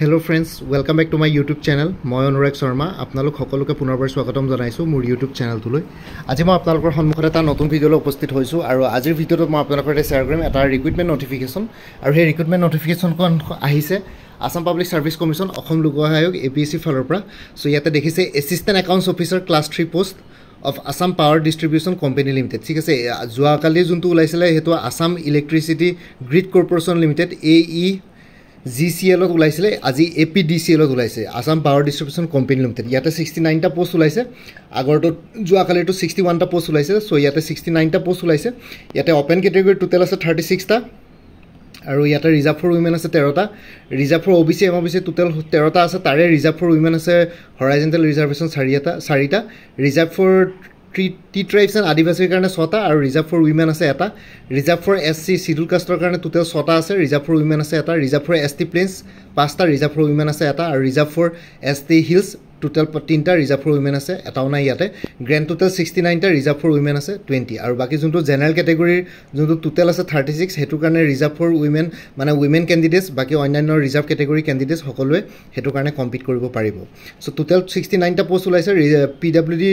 hello' friends welcome back to my YouTube channel মই অনুৰাগ শৰ্মা আপোনালোক সকলোকে পুনৰবাৰ স্বাগতম জনাইছোঁ মোৰ ইউটিউব চেনেলটোলৈ আজি মই আপোনালোকৰ সন্মুখত এটা নতুন ভিডিঅ'লৈ উপস্থিত হৈছোঁ আৰু আজিৰ ভিডিঅ'টোত মই আপোনালোকৰ সৈতে শ্বেয়াৰ কৰিম এটা ৰিক্ৰুইটমেণ্ট নটিফিকেশ্যন আৰু সেই ৰিক্ৰুইটমেণ্ট নটিফিকেশ্যনখন আহিছে Assam public service commission Assam লোক আয়োগ এ পি এস সি ফালেরপরা সো ইয়াতে দেখিছে assistant accounts officer class three post of Assam power distribution company limited ঠিক আছে যাওয়াকালি যুক্ত ওলাইছিল সেইটা Assam electricity grid corporation limited A E G C এলত ওলাইছিলে আজি এ পি ডি চি এলত ওলাইছে Assam power distribution company limited ইয়াতে ছিক্সটি নাইনটা পষ্ট ওলাইছে আগৰটো যোৱাকালিটো ছিক্সটি ওৱানটা পষ্ট ওলাইছে চ' ইয়াতে ছিক্সটি নাইনটা পষ্ট ওলাইছে ইয়াতে অ'পেন কেটেগৰী টোটেল আছে থাৰ্টি ছিক্সটা আৰু ইয়াতে ৰিজাৰ্ভ ফৰ উইমেন আছে তেৰটা reserve for O' B C M O' B C total তেৰটা আছে তাৰে ৰিজাৰ্ভ ফৰ উইমেন আছে হৰাইজেণ্টেল ৰিজাৰ্ভেশ্যন চাৰি এটা চাৰিটা reserve for T T tribes and আদিবাসীৰ কাৰণে ছটা আৰু ৰিজাৰ্ভ ফৰ উইমেন আছে এটা reserve for S C scheduled কাষ্টৰ কাৰণে টোটেল ছটা আছে ৰিজাৰ্ভ ফৰ উইমেন আছে এটা reserve for S T plains পাঁচটা ৰিজাৰ্ভ ফৰ উইমেন আছে এটা আৰু reserve for S T hills total তিনিটা ৰিজাৰ্ভ ফৰ উইমেন আছে এটাও নাই ইয়াতে গ্ৰেণ্ড টোটেল ছিক্সটি নাইনটা ৰিজাৰ্ভ ফৰ উইমেন আছে টুৱেণ্টি আৰু বাকী যোনটো জেনেৰেল কেটেগৰীৰ যোনটো টোটেল আছে থাৰ্টি ছিক্স সেইটো কাৰণে ৰিজাৰ্ভ ফৰ উইমেন মানে উইমেন কেণ্ডিডেটছ বাকী অন্যান্য ৰিজাৰ্ভ কেটেগৰী কেণ্ডিডেটছ সকলোৱে সেইটো কাৰণে কম্পিট কৰিব পাৰিব চ' টোটেল ছিক্সটি নাইনটা পষ্ট ওলাইছে পি ডাব্লিউ ডি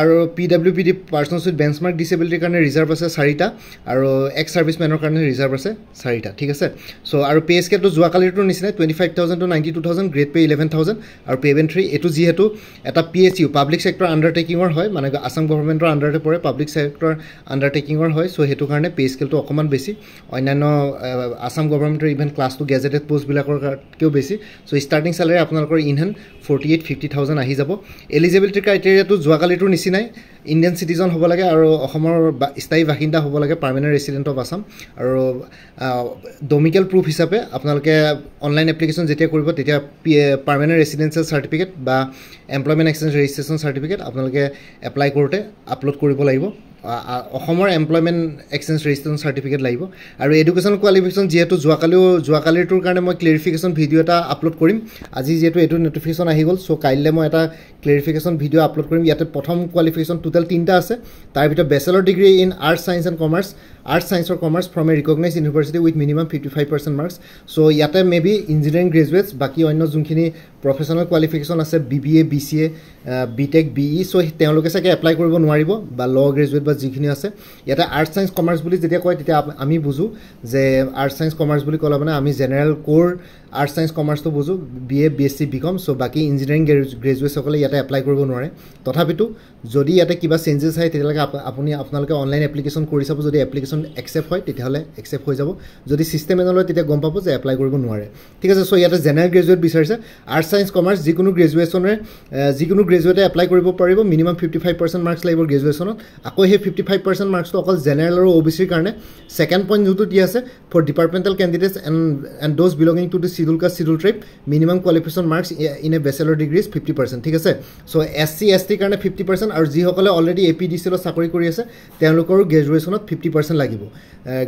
আৰু P W P D persons with benchmark ডিচেবিলিটিৰ কাৰণে ৰিজাৰ্ভ আছে চাৰিটা আৰু এক্স ছাৰ্ভিচমেনৰ কাৰণে ৰিজাৰ্ভ আছে চাৰিটা ঠিক আছে চ' আৰু পে এছ কেটো যোৱাকালিটোৰ নিচিনাই twenty five thousand to ninety two thousand grade pay eleven thousand আৰু পে'মেণ্ট থ্ৰী এইটো জি যিহেতু এটা P S U public sector আণ্ডাৰটেকিঙৰ হয় মানে আছাম গভৰ্ণমেণ্টৰ আণ্ডাৰতে পৰে পাব্লিক চেক্টৰ আণ্ডাৰটেকিঙৰ হয় চ' সেইটো কাৰণে পে স্কেলটো অকণমান বেছি অন্যান্য আছাম গভৰ্ণমেণ্টৰ ইভেন ক্লাছ টু গেজেটেড পোষ্টবিলাকৰকৈও বেছি চ' ষ্টাৰ্টিং চেলাৰী আপোনালোকৰ in hand forty eight fifty thousand আহি যাব এলিজিবিলিটি ক্ৰাইটেৰিয়াটো যোৱাকালিটোৰ নিচিনাই ইণ্ডিয়ান চিটিজন হ'ব লাগে আৰু অসমৰ বা স্থায়ী বাসিন্দা হ'ব লাগে পাৰ্মানেণ্ট ৰেচিডেণ্ট অফ আছাম আৰু ডমিকেল প্ৰুফ হিচাপে আপোনালোকে অনলাইন এপ্লিকেশ্যন যেতিয়া কৰিব তেতিয়া পি পাৰ্মানেণ্ট ৰেচিডেঞ্চিয়েল চাৰ্টিফিকেট বা এমপ্লয়মেণ্ট এক্সেঞ্জ ৰেজিষ্ট্ৰেশ্যন চাৰ্টিফিকেট আপোনালোকে এপ্লাই কৰোঁতে আপলোড কৰিব লাগিব অসমৰ এমপ্লয়মেণ্ট এক্সেঞ্জ ৰেজিষ্ট্ৰেশ্যন চাৰ্টিফিকেট লাগিব আৰু এডুকেশ্যন কোৱালিফিকেশ্যন যিহেতু যোৱাকালিও যোৱাকালিটোৰ কাৰণে মই ক্লেৰিফিকেশ্যন ভিডিঅ' এটা আপলোড কৰিম আজি যিহেতু এইটো নটিফিকেশ্যন আহি গ'ল চ' কাইলৈ মই এটা ক্লেৰিফিকেশ্যন ভিডিঅ' আপলোড কৰিম ইয়াতে প্ৰথম কোৱালিফিকেশ্যন টোটেল তিনিটা আছে তাৰ ভিতৰত bachelor degree in arts science and commerce arts science commerce from a recognise university with minimum fifty five percent marks so' ইয়াতে মে বি ইঞ্জিনিয়াৰিং গ্ৰেজুৱেটছ বাকী অন্য যোনখিনি প্ৰফেচনেল কোৱালিফিকেশ্যন আছে B B A B C A B tech B E so' তেওঁলোকে চাগে apply কৰিব নোৱাৰিব বা ল' গ্ৰেজুৱেট বা যিখিনি আছে ইয়াতে আৰ্টছ ছায়েন্স কমাৰ্চ বুলি যেতিয়া কয় তেতিয়া আমি বুজোঁ যে আৰ্টছ ছায়েন্স কমাৰ্চ বুলি ক'লে মানে আমি জেনেৰেল ক'ৰ আৰ্টছ ছায়েন্স কমাৰ্চটো বুজোঁ B A B S C B com so' বাকী ইঞ্জিনিয়াৰিং গ্ৰেজুৱেটছসকলে ইয়াতে এপ্লাই কৰিব নোৱাৰে তথাপিতো যদি ইয়াতে কিবা চেঞ্জেছ হয় তেতিয়ালৈকে আপুনি আপোনালোকে অনলাইন এপ্লিকেশ্যন কৰি চাব যদি এপ্লিকেশ্যন এপ্লিকেশন একচেপ্ট হয় তেতিয়াহ'লে একচেপ্ট হৈ যাব যদি ছিষ্টেম এনলৈ তেতিয়া গম পাব যে এপ্লাই কৰিব নোৱাৰে ঠিক আছে চ' ইয়াতে জেনেৰেল গ্ৰেজুৱেট বিচাৰিছে আৰ্টছ ছায়েন্স কমাৰ্চ যিকোনো গ্ৰেজুৱেশ্যনে যিকোনো গ্ৰেজুৱেটে এপ্লাই কৰিব পাৰিব minimum fifty five percent marks লাগিব গ্ৰেজুৱেশ্যনত আকৌ সেই ফিফটি ফাইভ পাৰ্চেণ্ট মাৰ্কছটো অকল জেনেৰেল আৰু অ বি চিৰ কাৰণে ছেকেণ্ড পইণ্ট যোনটো দি আছে for departmental candidates and and those belonging to the scheduled caste scheduled tribe minimum qualification marks in a bachelor degrees fifty percent ঠিক আছে চ' এছ চি এছ টিৰ কাৰণে ফিফটি পাৰ্চেণ্ট আৰু যিসকলে already A P D C চিলৰ চাকৰি কৰি আছে তেওঁলোকৰো গ্ৰেজুৱেশ্যনত ফিফটি পাৰ্চেণ্ট লাগিব লাগিব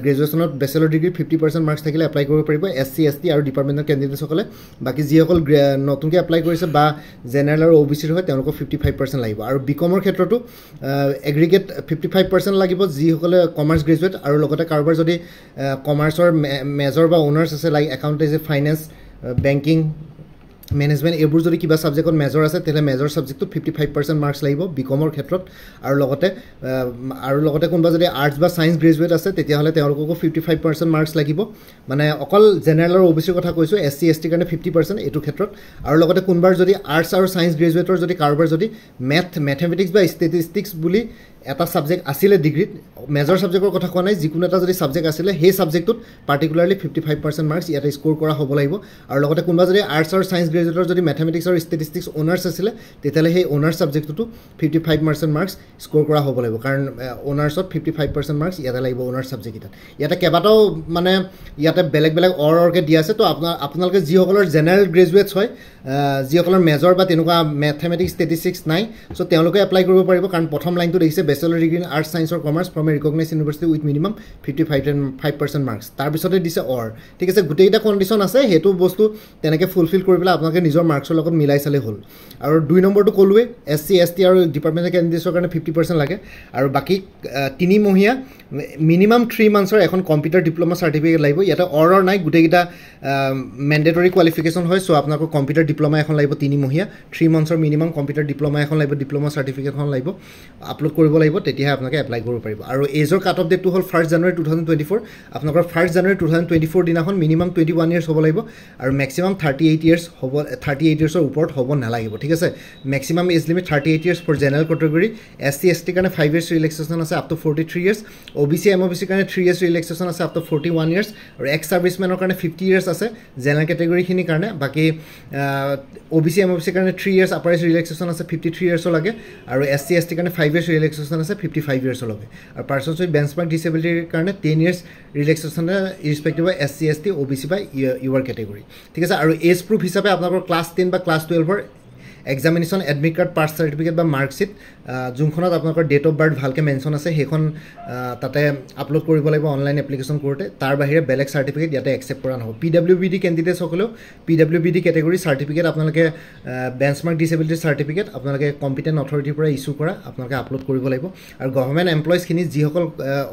গ্ৰেজুৱেশ্যনত bachelor degree fifty percent marks থাকিলে এপ্লাই কৰিব পাৰিব এছ চি এছ টি আৰু ডিপাৰ্টমেণ্টৰ কেণ্ডিডেটসকলে বাকী যিসকল নতুনকৈ এপ্লাই কৰিছে বা জেনেৰেল আৰু অ' বি চিৰ হয় তেওঁলোকৰ ফিফটি ফাইভ পাৰ্চেণ্ট লাগিব আৰু বি কমৰ ক্ষেত্ৰতো এগ্ৰিগেট ফিফটি ফাইভ পাৰ্চেণ্ট লাগিব যিসকলে কমাৰ্চ গ্ৰেজুৱেট আৰু লগতে কাৰোবাৰ যদি কমাৰ্চৰ মেজৰ বা অ'নাৰ্ছ আছে like accountancy finance banking management এইবোৰ যদি কিবা ছাবজেক্টত মেজৰ আছে তেতিয়াহ'লে মেজৰ ছাবজেক্টটো ফিফটি ফাইভ পাৰ্চেণ্ট মাৰ্কছ লাগিব বি কমৰ ক্ষেত্ৰত আৰু লগতে আৰু লগতে কোনোবা যদি আৰ্টছ বা ছায়েঞ্চ গ্ৰেজুৱেট আছে তেতিয়াহ'লে তেওঁলোককো ফিফটি ফাইভ পাৰ্চেণ্ট মাৰ্কছ লাগিব মানে অকল জেনেৰেল আৰু অ' বি চিৰ কথা কৈছোঁ এছ চি এছ টিৰ কাৰণে ফিফটি পাৰ্চেণ্ট এইটো ক্ষেত্ৰত আৰু লগতে কোনোবাৰ যদি আৰ্টছ আৰু ছায়েঞ্চ গ্ৰেজুৱেটৰ যদি কাৰোবাৰ যদি মেথ মেথেমেটিক্স বা ষ্টেটিষ্টিক্স বুলি এটা ছাবজেক্ট আছিলে ডিগ্ৰীত মেজৰ ছাবজেক্টৰ কথা কোৱা নাই যিকোনো এটা যদি ছাবজেক্ট আছিলে সেই ছাবজেক্টটোত particularly fifty five percent marks ইয়াতে স্ক'ৰ কৰা হ'ব লাগিব আৰু লগতে কোনোবা যদি আৰ্টছ আৰু ছায়েঞ্চ গ্ৰেজুৱেটৰ যদি মেথমেটিক্স আৰু ষ্টেটিষ্টিক্স অনাৰ্ছ আছিলে তেতিয়াহ'লে সেই অনাৰ্ছ ছাবজেক্টটো fifty five percent marks score কৰা হ'ব লাগিব কাৰণ অনাৰ্ছত ফিফটি ফাইভ পাৰ্চেণ্ট মাৰ্কছ ইয়াতে লাগিব অনাৰ্ছ ছাবজেক্টকেইটাত ইয়াতে কেইবাটাও মানে ইয়াতে বেলেগ বেলেগ অৰ অৰকে দিয়া আছে তো আপোনাৰ আপোনালোকে যিসকলৰ জেনেৰেল গ্ৰেজুৱেটছ হয় যিসকলৰ মেজৰ বা তেনেকুৱা মেথমেটিক্স ষ্টেটিষ্টিক্স নাই চ' তেওঁলোকে এপ্লাই কৰিব পাৰিব কাৰণ প্ৰথম লাইনটো দেখিছে bachelor degree in arts science commerce from a recognise university with minimum fifty five ten five percent marks তাৰপিছতে দিছে অৰ ঠিক আছে গোটেইকেইটা কণ্ডিশ্যন আছে সেইটো বস্তু তেনেকৈ ফুলফিল কৰি পেলাই আপোনালোকে নিজৰ মাৰ্কছৰ লগত মিলাই চালে হ'ল আৰু দুই নম্বৰটো ক'লোৱেই এছ চি এছ টি আৰু ডিপাৰ্টমেণ্টেল অফ কেণ্ডিডেটছৰ কাৰণে ফিফটি পাৰ্চেণ্ট লাগে আৰু বাকী তিনিমহীয়া মিনিমাম থ্ৰী মান্থছৰ এখন কম্পিউটাৰ ডিপ্ল'মা চাৰ্টিফিকেট লাগিব ইয়াতে অৰৰ নাই গোটেইকেইটা মেণ্ডেটৰী কোৱালিফিকেশ্যন হয় চ' আপোনালোকৰ কম্পিউটাৰ ডিপ্ল'মা এখন লাগিব তিনিমহীয়া থ্ৰী মান্থছৰ মিনিমাম কম্পিউটাৰ ডিপ্ল'মা এখন লাগিব ডিপ্ল'মা চাৰ্টিফিকেটখন লাগিব আপলোড কৰিব লাগিব লাগিব তেতিয়াহে আপোনালোকে এপ্লাই কৰিব পাৰিব আৰু এজৰ কাট অফ ডেটটো হ'ল first January two thousand twenty four আপোনালোকৰ first January two thousand twenty four দিনাখন মিনিমাম টুৱেণ্টি ওৱান ইয়েৰ্ছ হ'ব লাগিব আৰু মেক্সিমাম থাৰ্টি এইট ইয়েৰ্ছ হ'ব থাৰ্টি এইট ইয়েৰ্ছৰ ওপৰত হ'ব নালাগিব ঠিক আছে maximum age limit thirty eight years for general category S C S টিৰ কাৰণে ফাইভ ইয়েৰ্ছ ৰিলেক্সেশ্যন আছে up to forty three years O B C M O' B চিৰ কাৰণে থ্ৰী ইয়াৰ্ছ ৰিলেক্সেশ্যন আছে up to forty one years আৰু ex ছাৰ্ভিচমেনৰ কাৰণে fifty years আছে জেনেৰেল কেটেগৰীখিনিৰ কাৰণে বাকী O' B C M O' B চিৰ কাৰণে থ্ৰী ইয়েৰ্ছ আপাৰ ৰিলেক্সেশ্যন আছে ফিফটি থ্ৰী লাগে আৰু এছ চি এছ টিৰ কাৰণে ফাইভ ইয়াৰ্ছ ৰিলেক্সেশ্যন ৰিলেক্সেশ্যন আছে ফিফটি ফাইভ ইয়াৰ্ছলৈকে আৰু পাৰ্চনছৰ বেঞ্চমাৰ্ক ডিচেবিলিটিৰ কাৰণে ten years relaxation irrespective by S C S T O' B C বা ইয়াৰ কেটেগৰী ঠিক আছে আৰু এজ প্ৰুফ হিচাপে আপোনালোকৰ ক্লাছ টেন বা ক্লাছ টুৱেলভৰ examination admit card birth certificate বা মাৰ্কশ্বিট যোনখনত আপোনালোকৰ ডেট অফ বাৰ্থ ভালকৈ মেনশ্যন আছে সেইখন তাতে আপলোড কৰিব লাগিব অনলাইন এপ্লিকেশ্যন কৰোঁতে তাৰ বাহিৰে বেলেগ চাৰ্টিফিকেট ইয়াতে একচেপ্ট কৰা নহ'ব পি ডাব্লিউ বি ডি কেণ্ডিডেটসকলেও P W B D category certificate আপোনালোকে বেঞ্চমাৰ্ক ডিচেবিলিটি চাৰ্টিফিকেট আপোনালোকে কম্পিটেণ্ট অথৰিটিৰ পৰা ইছ্যু কৰা আপোনালোকে আপলোড কৰিব লাগিব আৰু গভৰ্ণমেণ্ট এমপ্লয়িজখিনি যিসকল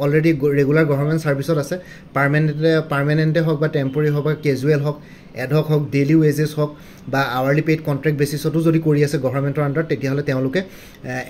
অলৰেডি ৰেগুলাৰ গভৰ্ণমেণ্ট ছাৰ্ভিচত আছে পাৰ্মানেণ্টে পাৰ্মানেণ্টে হওক বা টেম্পৰেৰী হওক বা কেজুৱেল হওক এডহক হওক ডেইলি ৱেজেছ হওক বা আৱাৰলি পেইড কণ্ট্ৰেক্ট বেচিছতো যদি কৰি আছে গভৰ্ণমেণ্টৰ আণ্ডাৰত তেতিয়াহ'লে তেওঁলোকে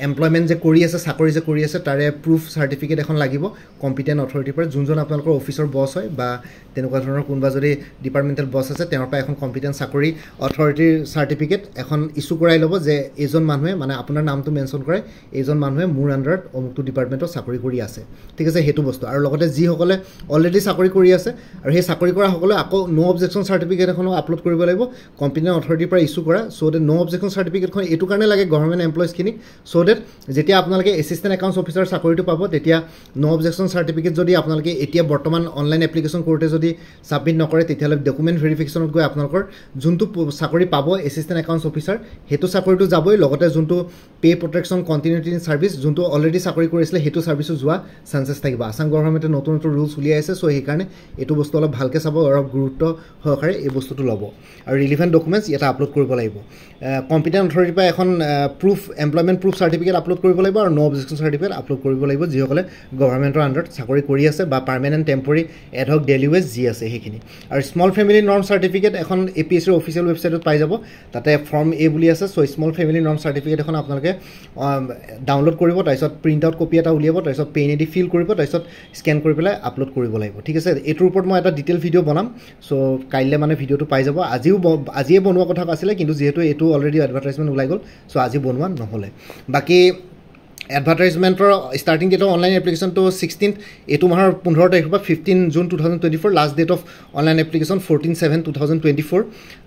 এমপ্লয়মেণ্ট যে কৰি আছে চাকৰি যে কৰি আছে তাৰে প্ৰুফ চাৰ্টিফিকেট এখন লাগিব কম্পিটেণ্ট অথৰিটিৰ পৰা যোনজন আপোনালোকৰ অফিচৰ বছ হয় বা তেনেকুৱা ধৰণৰ কোনোবা যদি ডিপাৰ্টমেণ্টেল বছ আছে তেওঁৰ পৰা এখন কম্পিটেণ্ট চাকৰি অথৰিটিৰ চাৰ্টিফিকেট এখন ইছ্যু কৰাই ল'ব যে এইজন মানুহে মানে আপোনাৰ নামটো মেনশ্যন কৰে এইজন মানুহে মোৰ আণ্ডাৰত অমুকটো ডিপাৰ্টমেণ্টত চাকৰি কৰি আছে ঠিক আছে সেইটো বস্তু আৰু লগতে যিসকলে অলৰেডি চাকৰি কৰি আছে আৰু সেই চাকৰি কৰাসকলে আকৌ ন' অবজেকশ্যন চাৰ্টিফিকেট এখনো আপলোড কৰিব লাগিব কম্পিটেণ্ট অথৰিটিৰ পৰা ইছ্যু কৰা চ' দেট ন' অবজেকশ্যন চাৰ্টিফিকেটখন এইটো কাৰণে লাগে গভৰ্ণমেণ্ট এমপ্লয়িজখিনিক চ' ডেট যেতিয়া আপোনালোকে এছিষ্টেণ্ট একাউণ্টছ অফিচাৰ চাকৰিটো পাব তেতিয়া ন' অবজেকশ্যন চাৰ্টিফিকেট যদি আপোনালোকে এতিয়া বৰ্তমান অনলাইন এপ্লিকেশ্যন কৰোঁতে যদি ছাবমিট নকৰে তেতিয়াহ'লে ডকুমেণ্ট ভেৰিফিকেশ্যনত গৈ আপোনালোকৰ যোনটো চাকৰি পাব এছিষ্টেণ্ট একাউণ্টছ অফিচাৰ সেইটো চাকৰিটো যাবই লগতে যোনটো pay' protection continuity in service যোনটো অলৰেডি চাকৰি কৰিছিলে সেইটো ছাৰ্ভিচো যোৱা চান্সেছ থাকিব আছাম গভৰ্ণমেণ্টে নতুন নতুন ৰুলছ উলিয়াইছে চ' সেইকাৰণে এইটো বস্তু অলপ ভালকৈ চাব অলপ গুৰুত্ব সহকাৰে এই বস্তুটো ল'ব আৰু ৰিলিভেণ্ট ডকুমেণ্টছ ইয়াতে আপলোড কৰিব লাগিব কম্পিটেণ্ট অথৰিটিৰ পৰা এখন proof employment proof certificate upload কৰিব লাগিব আৰু ন' অবজেকশ্যন চাৰ্টিফিকেট আপলোড কৰিব লাগিব যিসকলে গভৰ্ণমেণ্টৰ আণ্ডাৰত চাকৰি কৰি আছে বা permanent temporary ad hoc daily wage যি আছে সেইখিনি আৰু স্মল ফেমিলি নৰ্ম চাৰ্টিফিকেট এখন এ পি এছ চিৰ অফিচিয়েল ৱেবছাইটত পাই যাব তাতে ফৰ্ম এ বুলি আছে so' small family norm certificate এখন আপোনালোকে ডাউনলোড কৰিব তাৰপিছত প্ৰিণ্ট আউট কপি এটা উলিয়াব তাৰপিছত পেইন এডি ফিল কৰিব তাৰপিছত স্কেন কৰি পেলাই আপলোড কৰিব লাগিব ঠিক আছে এইটোৰ ওপৰত মই এটা ডিটেইল ভিডিঅ' বনাম চ' কাইলৈ মানে ভিডিঅ' ভিডিঅ'টো পাই যাব আজিও আজিয়ে বনোৱা কথা আছিলে কিন্তু যিহেতু এইটো অলৰেডি এডভাৰটাইজমেণ্ট ওলাই গ'ল চ' আজি বনোৱা নহ'লে বাকী এডভাৰটাইজমেণ্টৰ ষ্টাৰ্টিং ডেটৰ অনলাইন এপ্লিকেশ্যনটো ছিক্সটিন এইটো মাহৰ পোন্ধৰ তাৰিখৰ পৰা fifteen June two thousand twenty four last date of online application fourteen seven two thousand twenty four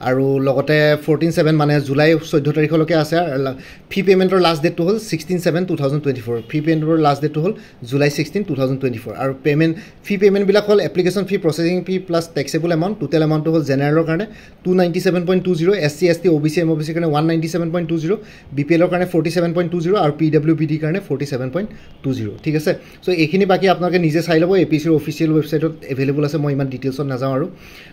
আৰু লগতে ফ'ৰটিন ছেভেন মানে জুলাই চৈধ্য তাৰিখলৈকে আছে ফি পে'মেণ্টৰ লাষ্ট ডেটটো হ'ল sixteen seven two thousand twenty four fee পে'মেণ্টৰ লাষ্ট ডেটটো হ'ল July sixteen two thousand twenty four আৰু পে'মেণ্ট ফি পে'মেণ্টবিলাক হ'ল application fee processing fee plus taxable amount total এমাউণ্টটো হ'ল জেনেৰেলৰ কাৰণে two ninety seven point two zero' S C S T O' B C M O' B চিৰ কাৰণে one ninety seven point two zero' B P এলৰ কাৰণে forty seven point two zero' আৰু P W B ডিৰ কাৰণে কাৰণে forty seven point two zero' ঠিক আছে চ' এইখিনি বাকী আপোনালোকে নিজে চাই ল'ব এ পি চিৰ অফিচিয়েল ৱেবছাইটত এভেইলেবল আছে মই ইমান ডিটেইলছত নাযাওঁ আৰু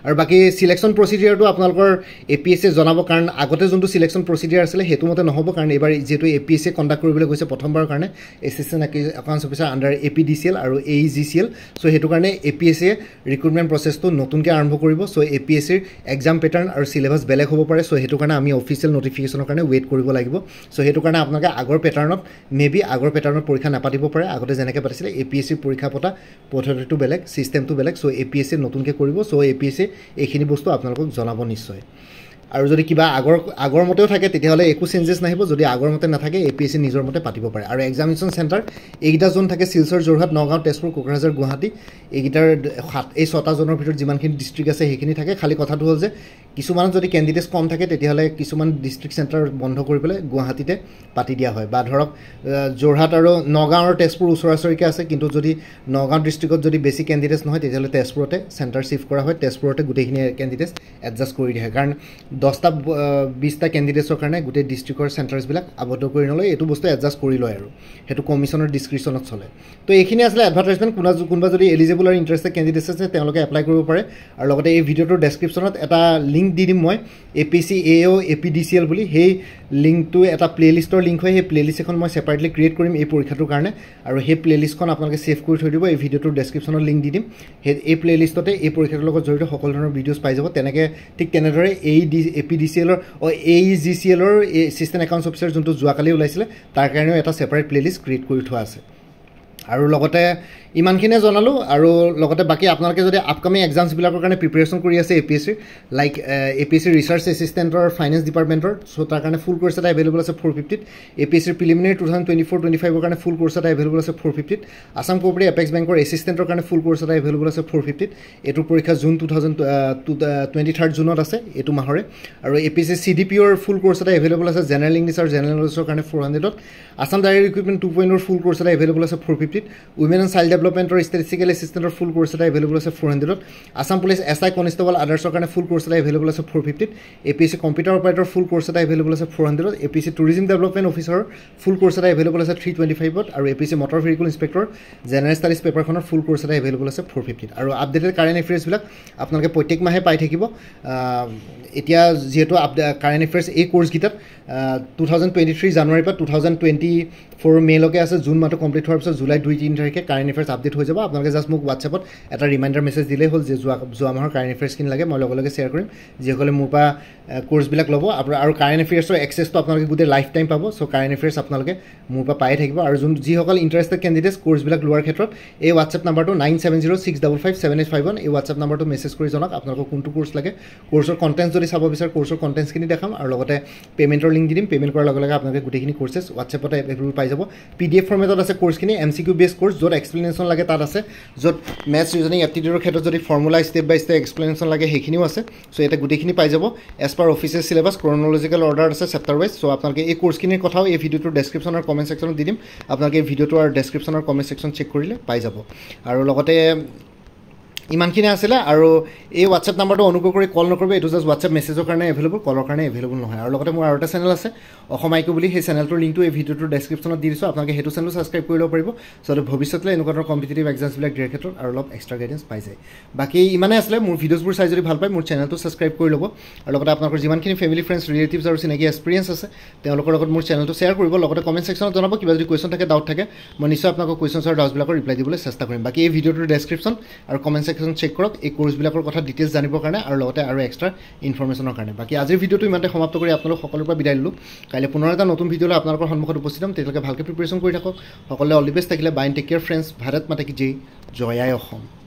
আৰু বাকী চিলেকশ্যন প্ৰচিডিয়াৰটো আপোনালোকৰ এ পি এছ এ জনাব কাৰণ আগতে যোনটো চিলেকশ্যন প্ৰচিডিয়াৰ আছিলে সেইটো মতে নহ'ব কাৰণ এইবাৰ যিহেতু A P S A conduct কৰিবলৈ গৈছে প্ৰথমবাৰৰ কাৰণে assistant accounts officer under A P D C L আৰু A E G C L so' সেইটো কাৰণে A P S A recruitment প্ৰচেছটো নতুনকৈ আৰম্ভ কৰিব চ' এ পি এছ চিৰ এক্সাম পেটাৰ্ণ আৰু চিলেবাছ বেলেগ হ'ব পাৰে চ' সেইটো কাৰণে আমি অফিচিয়েল নটিফিকেশ্যনৰ কাৰণে ৱেইট কৰিব লাগিব চ' সেইটো কাৰণে আপোনালোকে আগৰ পেটাৰ্ণত মে বি আগৰ পেটাৰ্ণত পৰীক্ষা নাপাতিব পাৰে আগতে যেনেকৈ পাতিছিলে এ পি এছ চিৰ পৰীক্ষা পতা পদ্ধতিটো বেলেগ ছিষ্টেমটো বেলেগ so' A P S C নতুনকৈ কৰিব so' A P S C এইখিনি বস্তু আপোনালোকক জনাব নিশ্চয় আৰু যদি কিবা আগৰ আগৰ মতেও থাকে তেতিয়াহ'লে একো চেঞ্জেছ নাহিব যদি আগৰ মতে নাথাকে এ পি এছ চি নিজৰ মতে পাতিব পাৰে আৰু এক্সামিনেশ্যন চেণ্টাৰ এইকেইটা জোন থাকে শিলচৰ যোৰহাট নগাঁও তেজপুৰ কোকৰাঝাৰ গুৱাহাটী এইকেইটাৰ সাত এই ছটা জোনৰ ভিতৰত যিমানখিনি ডিষ্ট্ৰিক্ট আছে সেইখিনি থাকে খালী কথাটো হ'ল যে কিছুমানত যদি কেণ্ডিডেটছ কম থাকে তেতিয়াহ'লে কিছুমান ডিষ্ট্ৰিক্ট চেণ্টাৰ বন্ধ কৰি পেলাই গুৱাহাটীতে পাতি দিয়া হয় বা ধৰক যোৰহাট আৰু নগাঁও আৰু তেজপুৰ ওচৰা ওচৰিকৈ আছে কিন্তু যদি নগাঁও ডিষ্ট্ৰিক্টত যদি বেছি কেণ্ডিডেটছ নহয় তেতিয়াহ'লে তেজপুৰতে চেণ্টাৰ শ্বিফ্ট কৰা হয় তেজপুৰতে গোটেইখিনি কেণ্ডিডেটছ এডজাষ্ট কৰি দিয়ে হয় কাৰণ দহটা বিছটা কেণ্ডিডেটছৰ কাৰণে গোটেই ডিষ্ট্ৰিক্টৰ চেণ্টাৰছবিলাক আৱদ্ধ কৰি নলয় এইটো বস্তু এডজাষ্ট কৰি লয় আৰু সেইটো কমিশ্যনৰ ডিছক্ৰিপশ্যনত চলে তো এইখিনি আছিলে এডভাৰটাইজমেণ্ট কোনা কোনোবা যদি এলিজিবল আৰু ইণ্টাৰেষ্টেড কেণ্ডিডেটছ আছে তেওঁলোকে এপ্লাই কৰিব পাৰে আৰু লগতে এই ভিডিঅ'টোৰ ডেছক্ৰিপশ্যনত এটা লিংক দি দিম মই A P C A O' A P D C L বুলি সেই লিংকটো এটা প্লে'লিষ্টৰ লিংক হয় সেই প্লে'লিষ্ট এখন মই ছেপাৰেটলি ক্ৰিয়েট কৰিম এই পৰীক্ষাটোৰ কাৰণে আৰু সেই প্লে'লিষ্টখন আপোনালোকে ছেভ কৰি থৈ দিব এই ভিডিঅ'টোৰ ডেছক্ৰিপশ্যনত লিংক দি দিম সেই এই প্লে'লিষ্টতে এই পৰীক্ষাটোৰ লগত জড়িত সকলো ধৰণৰ ভিডিঅ'জ পাই যাব তেনেকৈ ঠিক তেনেদৰে এই D A P D C এলৰ অ এ জি চি এলৰ এই এচিষ্টেণ্ট একাউণ্টছ অফিচাৰ যোনটো যোৱাকালি ওলাইছিলে তাৰ কাৰণেও এটা ছেপাৰেট প্লে'লিষ্ট ক্ৰিয়েট কৰি থোৱা আছে আৰু লগতে ইমানখিনিয়ে জনালোঁ আৰু লগতে বাকী আপোনালোকে যদি আপকামিং এক্সামছবিলাকৰ কাৰণে প্ৰিপেৰেশ্যন কৰি আছে এ পি এছ চিৰ লাইক এ পি এছ চিৰ ৰিচাৰ্চ এছিষ্টেণ্টৰ ফাইনেন্স ডিপাৰ্টমেণ্টৰ চ' তাৰ কাৰণে ফুল কোৰ্চ এটা এভেলেবল আছে ফ'ৰ ফিফটিত এ পি এছ চিৰ preliminary two thousand twenty four twenty ফাইভৰ কাৰণে ফুল কৰ্চ এটা এভেলেবল আছে ফ'ৰ ফিফটিত আছাম কপৰি এপেক্স বেংকৰ এছিষ্টেণ্টৰ কাৰণে ফুল কৰ্চ এটা এভেলেবল আছে ফ'ৰ ফিফটিত এইটো পৰীক্ষা June two thousand twenty third জুনত আছে এইটো মাহৰে আৰু A P S C C D পিঅ'ৰ ফুল ক'ৰ্চ এটা এভেলেবল আছে জেনেৰেল ইংলিছ আৰু জেনেৰেল নলেজৰ কাৰণে ফ'ৰ হাণ্ড্ৰেডত আছাম ডাইৰেক্ট ইকুইপমেণ্ট টু পইণ্টৰ ফুল কৰ্চ এটা এভেলেবল আছে ফ'ৰ ফিফটিত উইমেন এণ্ড চাইল্ড ডেভেলপমেণ্ট আৰু ষ্টেটিষ্টিকেল এছিষ্টেণ্টৰ ফুল কৰ্চ এটা এভেলেবল আছে ফ'ৰ হাণ্ড্ৰেডত Assam police S I constable আদাৰ্ছৰ কাৰণে ফুল কৰ্চ এটা এভেলেবল আছে ফ'ৰ ফিফটিত A P S C computer operator full course এটা এভেলেবল আছে ফ'ৰ হাণ্ড্ৰেডত A P C tourism development officer full course এটা এভেলেবল আছে থ্ৰী টুৱেণ্টি ফাইভত আৰু A P C motor vehicle inspector general studies পেপাৰখনৰ ফুল কৰ্চ এটা available আছে ফ'ৰ ফিফটিত আৰু আপডেটেড কাৰেণ্ট এফেয়াৰ্ছবিলাক আপোনালোকে প্ৰত্যেক মাহে পাই থাকিব এতিয়া যিহেতু আপডে কাৰেণ্ট এফেয়াৰ্ছ এই কোৰ্চকেইটাত টু থাউজেণ্ড টুৱেণ্টি থ্ৰী জানুৱাৰীৰ পৰা টু থাউজেণ্ড টুৱেণ্টি ফ'ৰ মে'লৈকে আছে জুন মাহটো কমপ্লিট হোৱাৰ পিছত জুলাই দুই তিনি তাৰিখে কাৰেণ্ট এফেয়াৰ্ছ এটা আপডেট হৈ যাব আপোনালোকে জাষ্ট মোক হোৱাটছএপত এটা ৰিমাইণ্ডাৰ মেছেজ দিলেই হ'ল যে যোৱা যোৱা মাহৰ কাৰেণ্ট এফেয়াৰ্ছখিনি লাগে মই লগে লগে শ্বেয়াৰ কৰিম যিসকলে মোৰ পৰা কোৰ্চবিলাক ল'ব আপোনাৰ আৰু কাৰেণ্ট এফেয়াৰ্ছৰ এক্সেছটো আপোনালোকে গোটেই লাইফ টাইম পাব চ' কাৰেণ্ট এফেয়াৰ্ছ আপোনালোকে মোৰ পৰা পায়ে থাকিব আৰু যোন যিসকল ইণ্টাৰেষ্টেড কেণ্ডিডেটছ কোৰ্চবিলাক লোৱাৰ ক্ষেত্ৰত এই হোৱাটছএপ নাম্বাৰটো nine seven zero' six double five seven eight five one এই হোৱাটছএপ নাম্বাৰটো মেছেজ কৰি জনাওক আপোনালোকক কোনটো কোৰ্চ লাগে কোৰ্চৰ কণ্টেণ্ট যদি চাব বিচাৰে কোৰ্চৰ কণ্টেণ্টছখিনি দেখাম আৰু লগতে পে'মেণ্টৰ লিংক দি দিম পে'মেণ্ট কৰাৰ লগে লগে আপোনালোকে গোটেইখিনি কোৰ্চেছ হোৱাটছএপতে এভেইলেবল পাই যাব পি ডি এফ ফৰ্মেটত আছে কোৰ্চখিনি M C Q based course য'ত এক্সপ্লেনেশ্যন এক্সপ্লেনেশ্যন লাগে তাত আছে য'ত মেথছ ৰিজনিং এপ্টিটিউডৰ ক্ষেত্ৰত যদি formula step by step explanation লাগে সেইখিনিও আছে চ' ইয়াতে গোটেইখিনি পাই যাব as per official syllabus chronological order আছে চেপ্টাৰ ৱাইজ চ' আপোনালোকে এই ক'ৰ্চখিনিৰ কথাও এই ভিডিঅ'টোৰ ডেছক্ৰিপশ্যনৰ কমেণ্ট ছেকশ্যনত দি দিম আপোনালোকে এই ভিডিঅ'টো আৰু ডেছক্ৰিপশ্যনৰ কমেণ্ট ছেকশ্যন চেক কৰিলে পাই যাব আৰু লগতে ইমানখিনি আছিলে আৰু এই হোৱাটছএপ নাম্বাৰটো অনুগ্ৰহ কৰি কল নকৰিব এইটো জাষ্ট হোৱাটছএপ মেছেজৰ কাৰণে এভেইলেবল কলৰ কাৰণে এভেইলেবল নহয় আৰু লগতে মোৰ আৰু এটা চেনেল আছে অসম আইকু বুলি সেই চেনেলটোৰ লিংকটো এই ভিডিঅ'টোৰ ডেছক্ৰিপশ্যনত দি দিছোঁ আপোনালোকে সেইটো চেনেলো ছাবস্ক্ৰাইব কৰি ল'ব পাৰিব চ' ভৱিষ্যতলৈ এনেকুৱা ধৰণৰ কম্পিটেটিভ এক্সামছবিলাক দিয়াৰ ক্ষেত্ৰত আৰু অলপ এক্সট্ৰা গাইডেঞ্চ পাই যায় বাকী ইমানেই আছিলে মোৰ ভিডিঅ'জবোৰ চাই যদি ভাল পায় মোৰ চেনেলটো ছাবস্ক্ৰাইব কৰি ল'ব আৰু লগতে আপোনালোকৰ যিমানখিনি ফেমিলি ফ্ৰেণ্ডছ ৰিলেটিভছ আৰু চিনাকি এক্সপিৰিয়েঞ্চ আছে তেওঁলোকৰ লগত মোৰ চেনেলটো শ্বেয়াৰ কৰিব লগতে কমেণ্ট ছেকশ্যনত জনাব কিবা যদি কুৱেশ্যন থাকে ডাউট থাকে মই নিশ্চয় আপোনালোকৰ কুৱেশ্যনছ আৰু ডাউটবিলাকৰ ৰিপ্লাই দিবলৈ চেষ্টা কৰিম বাকী এই ভিডিঅ'টোৰ ডেছক্ৰিপশ্যন আৰু কমেণ্ট ছেকশ্যন ন'টিফিকেশ্যন চেক কৰক এই কোৰ্চবিলাকৰ কথা ডিটেইলছ জানিবৰ কাৰণে আৰু লগতে আৰু এক্সট্ৰা ইনফৰমেশ্যনৰ কাৰণে বাকী আজিৰ ভিডিঅ'টো ইমানতে সমাপ্ত কৰি আপোনালোক সকলোৰ পৰা বিদায় ল'লোঁ কাইলৈ পুনৰ এটা নতুন ভিডিঅ'লৈ আপোনালোকৰ সন্মুখত উপস্থিত হ'ম তেতিয়ালৈকে ভালকৈ প্ৰিপেৰেশ্যন কৰি থাকক সকলোৱে অল দি বেষ্ট থাকিলে বাইন টেক কেয়াৰ ফ্ৰেণ্ডছ ভাৰত মাতে কি জয় জয়াই অসম